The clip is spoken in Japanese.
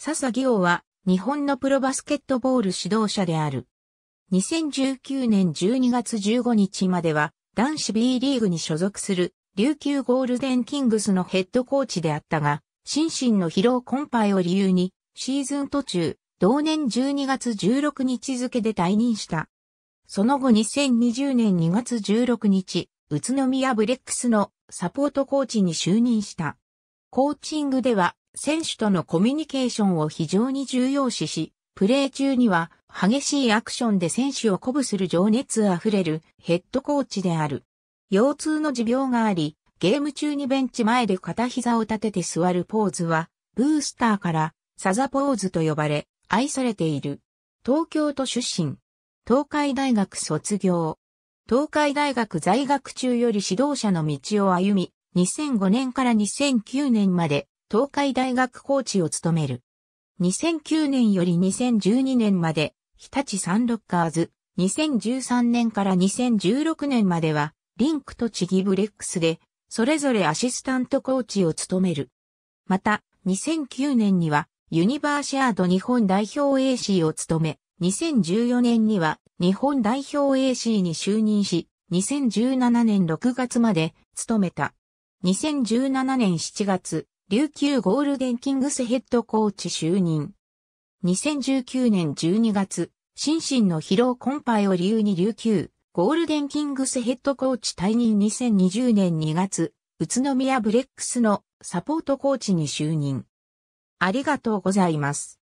笹義雄は日本のプロバスケットボール指導者である。2019年12月15日までは男子 B リーグに所属する琉球ゴールデンキングスのヘッドコーチであったが、心身の疲労困憊を理由にシーズン途中、同年12月16日付で退任した。その後2020年2月16日、宇都宮ブレックスのサポートコーチに就任した。コーチングでは選手とのコミュニケーションを非常に重要視し、プレー中には激しいアクションで選手を鼓舞する情熱あふれるヘッドコーチである。腰痛の持病があり、ゲーム中にベンチ前で片膝を立てて座るポーズは、ブースターからサザポーズと呼ばれ、愛されている。東京都出身。東海大学卒業。東海大学在学中より指導者の道を歩み、2005年から2009年まで東海大学コーチを務める。2009年より2012年まで、日立サンロッカーズ、2013年から2016年までは、リンクとチギブレックスで、それぞれアシスタントコーチを務める。また、2009年には、ユニバーシアード日本代表 AC を務め、2014年には日本代表 AC に就任し、2017年6月まで務めた。2017年7月、琉球ゴールデンキングスヘッドコーチ就任。2019年12月、心身の疲労困憊を理由に琉球ゴールデンキングスヘッドコーチ退任2020年2月、宇都宮ブレックスのサポートコーチに就任。ありがとうございます。